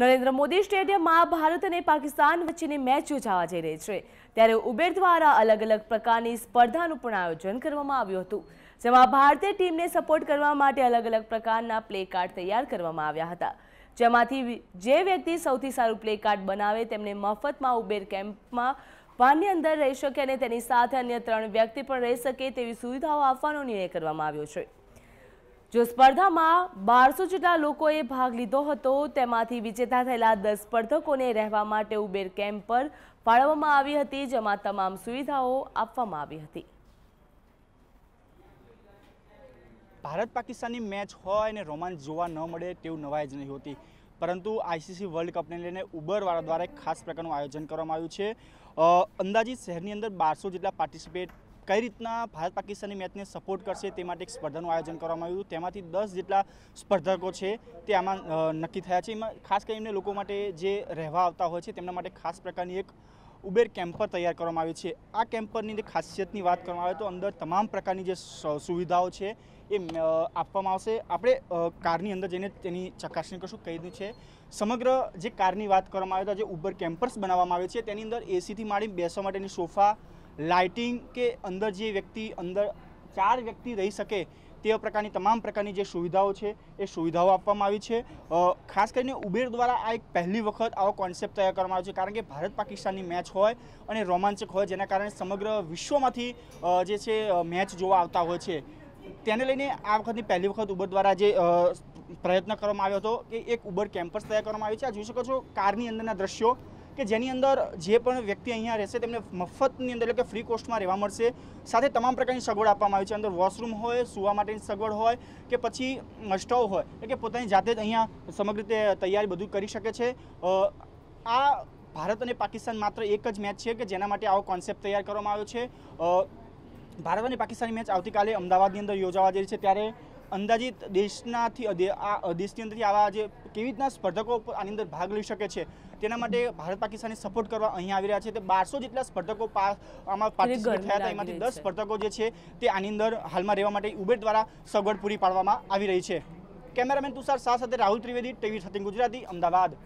નરેન્દ્ર મોદી સ્ટેડિયમમાં ભારત અને પાકિસ્તાન વચ્ચેની મેચ યોજાવા જઈ રહી છે ત્યારે ઉબેર દ્વારા અલગ અલગ પ્રકારની સ્પર્ધાનું પણ આયોજન કરવામાં આવ્યું હતું જેમાં ભારતીય ટીમને સપોર્ટ કરવા માટે અલગ અલગ પ્રકારના પ્લે કાર્ડ તૈયાર કરવામાં આવ્યા હતા જેમાંથી જે વ્યક્તિ સૌથી સારું પ્લે કાર્ડ બનાવે તેમને મફતમાં ઉબેર કેમ્પમાં વાનની અંદર રહી શકે અને તેની સાથે અન્ય ત્રણ વ્યક્તિ પણ રહી શકે તેવી સુવિધાઓ આપવાનો નિર્ણય કરવામાં આવ્યો છે જો સ્પર્ધામાં બારસો જેટલા લોકોએ ભાગ લીધો હતો તેમાંથી વિજેતા થયેલા દસ સ્પર્ધકોને રહેવા માટે ઉબેર કેમ્પ પર ફાળવવામાં આવી હતી જેમાં તમામ સુવિધાઓ આપવામાં આવી હતી ભારત પાકિસ્તાનની મેચ હોય અને રોમાંચ જોવા ન મળે તેવું નવાઈ જ નહીં હોતી પરંતુ આઈસીસી વર્લ્ડ કપને લઈને ઉબરવાળા દ્વારા એક ખાસ પ્રકારનું આયોજન કરવામાં આવ્યું છે અંદાજિત શહેરની અંદર બારસો જેટલા પાર્ટિસિપેટ કઈ રીતના ભારત પાકિસ્તાનની મેચને સપોર્ટ કરશે તે માટે એક સ્પર્ધાનું આયોજન કરવામાં આવ્યું તેમાંથી દસ જેટલા સ્પર્ધકો છે તે આમાં નક્કી થયા છે એમાં ખાસ કરીને લોકો માટે જે રહેવા આવતા હોય છે તેમના માટે ખાસ પ્રકારની એક ઉબેર કેમ્પર તૈયાર કરવામાં આવ્યું છે આ કેમ્પરની જે ખાસિયતની વાત કરવામાં આવે તો અંદર તમામ પ્રકારની જે સુવિધાઓ છે એ આપવામાં આવશે આપણે કારની અંદર જઈને તેની ચકાસણી કરશું કઈ રીતનું છે સમગ્ર જે કારની વાત કરવામાં આવે તો જે ઉબર કેમ્પર્સ બનાવવામાં આવે છે તેની અંદર એસીથી માંડી બેસવા માટેની સોફા લાઇટિંગ કે અંદર જે વ્યક્તિ અંદર ચાર વ્યક્તિ રહી શકે તે પ્રકારની તમામ પ્રકારની જે સુવિધાઓ છે એ સુવિધાઓ આપવામાં આવી છે ખાસ કરીને ઉબેર દ્વારા આ એક પહેલી વખત આવો કોન્સેપ્ટ તૈયાર કરવામાં આવ્યો છે કારણ કે ભારત પાકિસ્તાનની મેચ હોય અને રોમાંચક હોય જેના કારણે સમગ્ર વિશ્વમાંથી જે છે મેચ જોવા આવતા હોય છે તેને લઈને આ વખતની પહેલી વખત ઉબર દ્વારા જે પ્રયત્ન કરવામાં આવ્યો હતો કે એક ઉબર કેમ્પસ તૈયાર કરવામાં આવ્યું છે આ જોઈ શકો છો કારની અંદરના દ્રશ્યો કે જેની અંદર જે પણ વ્યક્તિ અહીંયા રહેશે તેમને મફતની અંદર એટલે કે ફ્રી કોસ્ટમાં રહેવા મળશે સાથે તમામ પ્રકારની સગવડ આપવામાં આવી છે અંદર વોશરૂમ હોય સુવા માટેની સગવડ હોય કે પછી સ્ટવ હોય એટલે કે પોતાની જાતે જ અહીંયા સમગ્ર રીતે તૈયારી બધું કરી શકે છે આ ભારત અને પાકિસ્તાન માત્ર એક જ મેચ છે કે જેના માટે આવો કોન્સેપ્ટ તૈયાર કરવામાં આવ્યો છે ભારત અને પાકિસ્તાનની મેચ આવતીકાલે અમદાવાદની અંદર યોજાવા જઈ છે ત્યારે અંદાજિત દેશનાથી આ દેશની અંદરથી આવા જે કેવી રીતના સ્પર્ધકો આની અંદર ભાગ લઈ શકે છે તેના માટે ભારત પાકિસ્તાનને સપોર્ટ કરવા અહીં આવી રહ્યા છે તે બારસો જેટલા સ્પર્ધકો આમાં પાર્ટિસિપેટ થયા હતા એમાંથી દસ સ્પર્ધકો જે છે તે આની અંદર હાલમાં રહેવા માટે ઉબેર દ્વારા સગવડ પૂરી પાડવામાં આવી રહી છે કેમેરામેન તુષાર શાહ સાથે રાહુલ ત્રિવેદી ટીવી સતિંગ ગુજરાતી અમદાવાદ